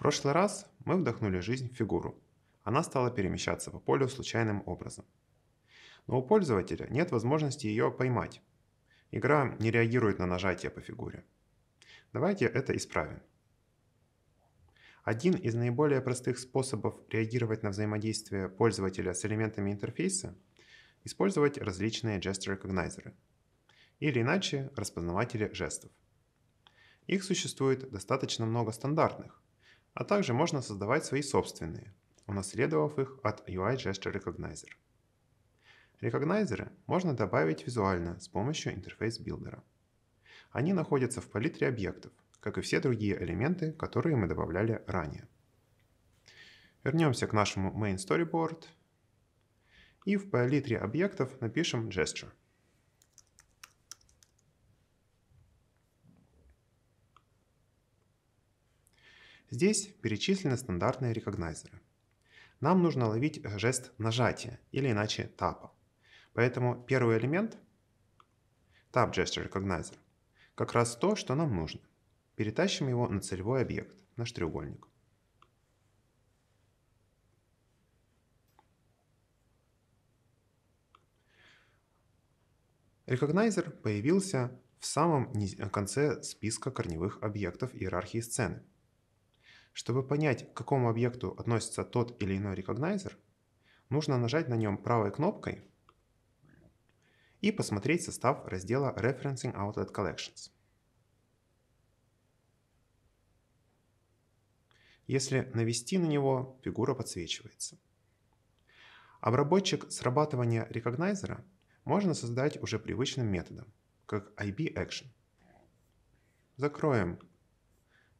прошлый раз мы вдохнули жизнь в фигуру. Она стала перемещаться по полю случайным образом. Но у пользователя нет возможности ее поймать. Игра не реагирует на нажатие по фигуре. Давайте это исправим. Один из наиболее простых способов реагировать на взаимодействие пользователя с элементами интерфейса – использовать различные gesture-рекогнайзеры, или иначе распознаватели жестов. Их существует достаточно много стандартных, а также можно создавать свои собственные, унаследовав их от UI Gesture Recognizer. Рекогнайзеры можно добавить визуально с помощью интерфейс-билдера. Они находятся в палитре объектов, как и все другие элементы, которые мы добавляли ранее. Вернемся к нашему main storyboard и в палитре объектов напишем gesture. Здесь перечислены стандартные рекогнайзеры. Нам нужно ловить жест нажатия, или иначе тапа. Поэтому первый элемент – Tap Gesture Recognizer – как раз то, что нам нужно. Перетащим его на целевой объект, наш треугольник. Рекогнайзер появился в самом конце списка корневых объектов иерархии сцены. Чтобы понять, к какому объекту относится тот или иной рекогнайзер, нужно нажать на нем правой кнопкой и посмотреть состав раздела Referencing Outlet Collections. Если навести на него, фигура подсвечивается. Обработчик а срабатывания рекогнайзера можно создать уже привычным методом, как IB Action. Закроем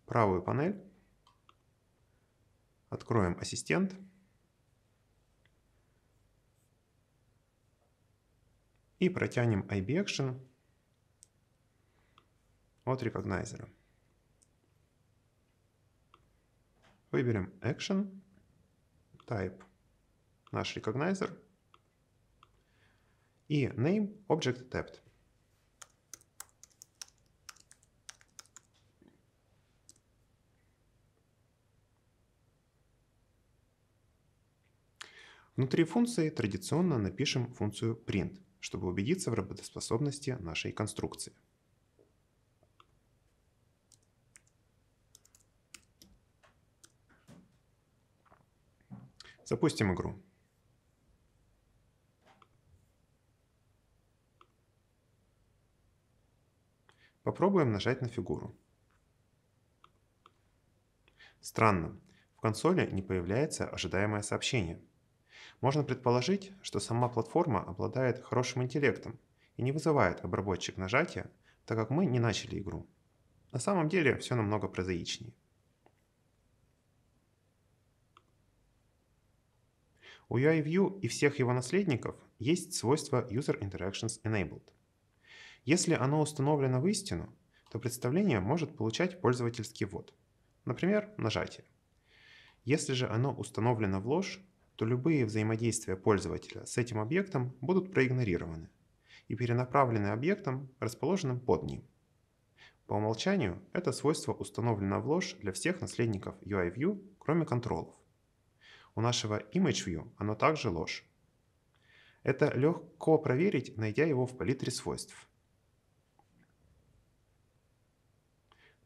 правую панель Откроем ассистент. И протянем IB от рекогнайзера. Выберем Action, Type, наш рекогнайзер. И Name Object Tapped. Внутри функции традиционно напишем функцию print, чтобы убедиться в работоспособности нашей конструкции. Запустим игру. Попробуем нажать на фигуру. Странно, в консоли не появляется ожидаемое сообщение – можно предположить, что сама платформа обладает хорошим интеллектом и не вызывает обработчик нажатия, так как мы не начали игру. На самом деле все намного прозаичнее. У UIView и всех его наследников есть свойство User Interactions Enabled. Если оно установлено в истину, то представление может получать пользовательский ввод, например, нажатие. Если же оно установлено в ложь, то любые взаимодействия пользователя с этим объектом будут проигнорированы и перенаправлены объектом, расположенным под ним. По умолчанию это свойство установлено в ложь для всех наследников UIView, кроме контролов. У нашего ImageView оно также ложь. Это легко проверить, найдя его в палитре свойств.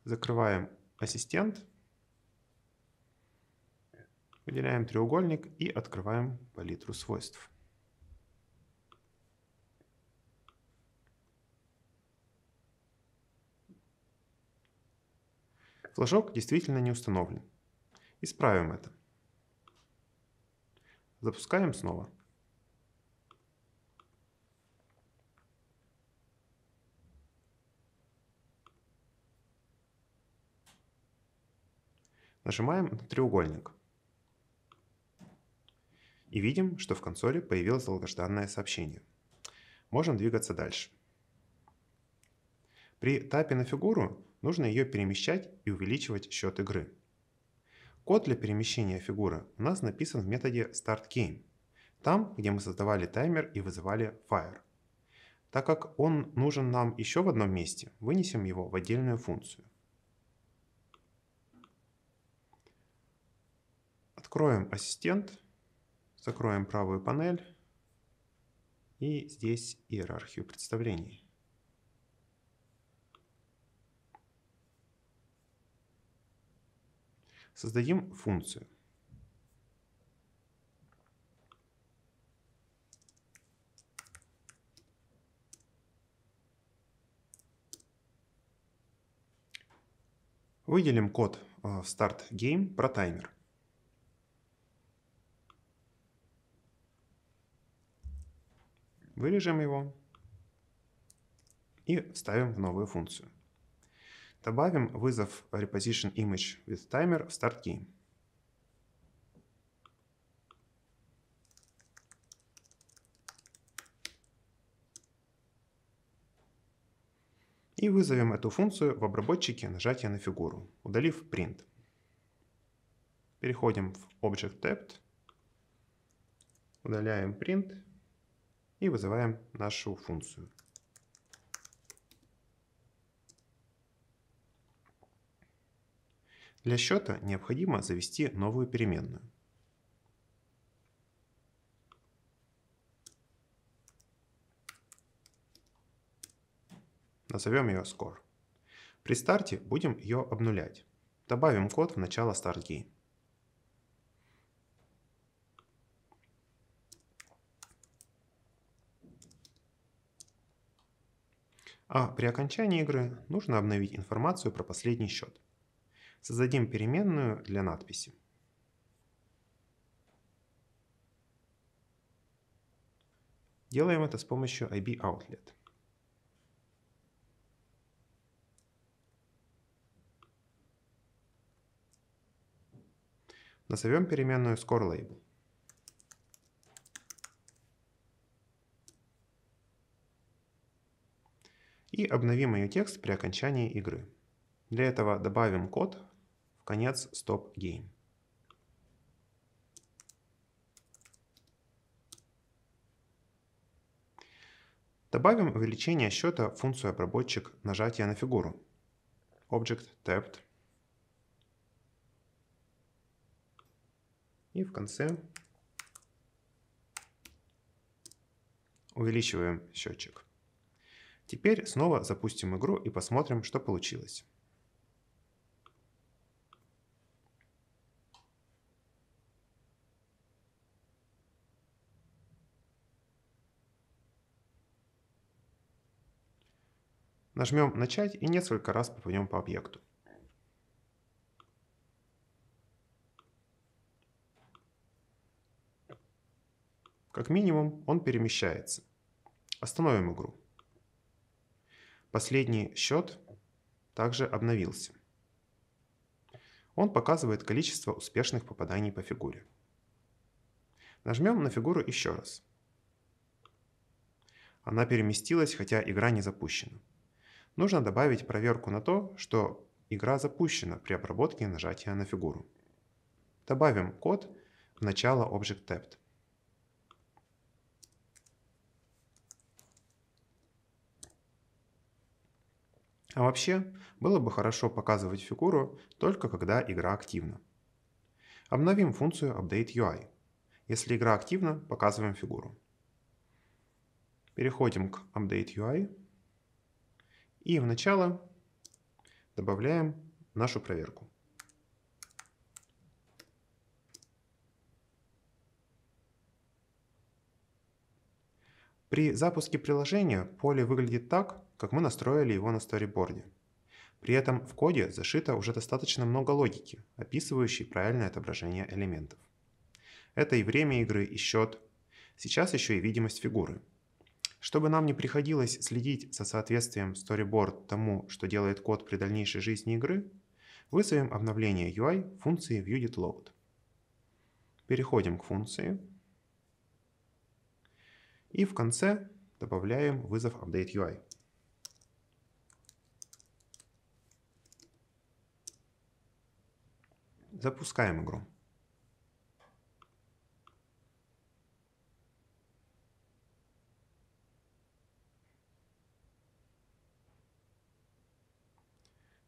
Закрываем ассистент Выделяем треугольник и открываем палитру свойств. Флажок действительно не установлен. Исправим это. Запускаем снова. Нажимаем на треугольник. И видим, что в консоли появилось долгожданное сообщение. Можем двигаться дальше. При тапе на фигуру нужно ее перемещать и увеличивать счет игры. Код для перемещения фигуры у нас написан в методе startGame, там, где мы создавали таймер и вызывали fire. Так как он нужен нам еще в одном месте, вынесем его в отдельную функцию. Откроем ассистент Закроем правую панель. И здесь иерархию представлений. Создадим функцию. Выделим код э, в старт гейм про таймер. Вырежем его и вставим в новую функцию. Добавим вызов reposition image with timer в start key. И вызовем эту функцию в обработчике нажатия на фигуру, удалив print. Переходим в Object Tabbed, удаляем print и вызываем нашу функцию. Для счета необходимо завести новую переменную. Назовем ее score. При старте будем ее обнулять. Добавим код в начало StartGame. А при окончании игры нужно обновить информацию про последний счет. Создадим переменную для надписи. Делаем это с помощью IB Outlet. Назовем переменную scoreLabel. и обновим ее текст при окончании игры. Для этого добавим код в конец stop game. Добавим увеличение счета функцию обработчик нажатия на фигуру. Object tapped. И в конце увеличиваем счетчик. Теперь снова запустим игру и посмотрим, что получилось. Нажмем «Начать» и несколько раз попадем по объекту. Как минимум он перемещается. Остановим игру. Последний счет также обновился. Он показывает количество успешных попаданий по фигуре. Нажмем на фигуру еще раз. Она переместилась, хотя игра не запущена. Нужно добавить проверку на то, что игра запущена при обработке нажатия на фигуру. Добавим код в начало Object Tapped. А вообще, было бы хорошо показывать фигуру только когда игра активна. Обновим функцию updateUI. Если игра активна, показываем фигуру. Переходим к updateUI и в начало добавляем нашу проверку. При запуске приложения поле выглядит так, как мы настроили его на сториборде. При этом в коде зашито уже достаточно много логики, описывающей правильное отображение элементов. Это и время игры, и счет. Сейчас еще и видимость фигуры. Чтобы нам не приходилось следить за соответствием storyboard тому, что делает код при дальнейшей жизни игры, вызовем обновление UI функции viewDidLoad. Переходим к функции. И в конце добавляем вызов updateUI. Запускаем игру.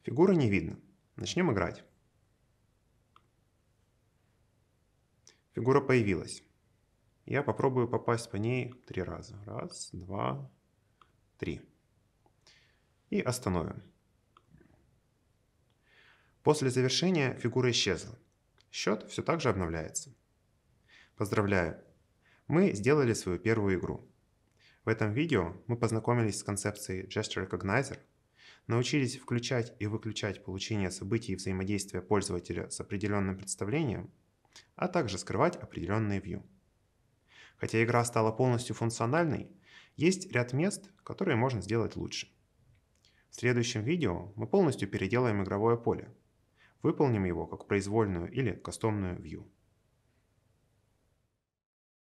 Фигуры не видно. Начнем играть. Фигура появилась. Я попробую попасть по ней три раза. Раз, два, три. И остановим. После завершения фигура исчезла. Счет все так же обновляется. Поздравляю! Мы сделали свою первую игру. В этом видео мы познакомились с концепцией Gesture Recognizer, научились включать и выключать получение событий и взаимодействия пользователя с определенным представлением, а также скрывать определенные view. Хотя игра стала полностью функциональной, есть ряд мест, которые можно сделать лучше. В следующем видео мы полностью переделаем игровое поле, Выполним его как произвольную или кастомную view.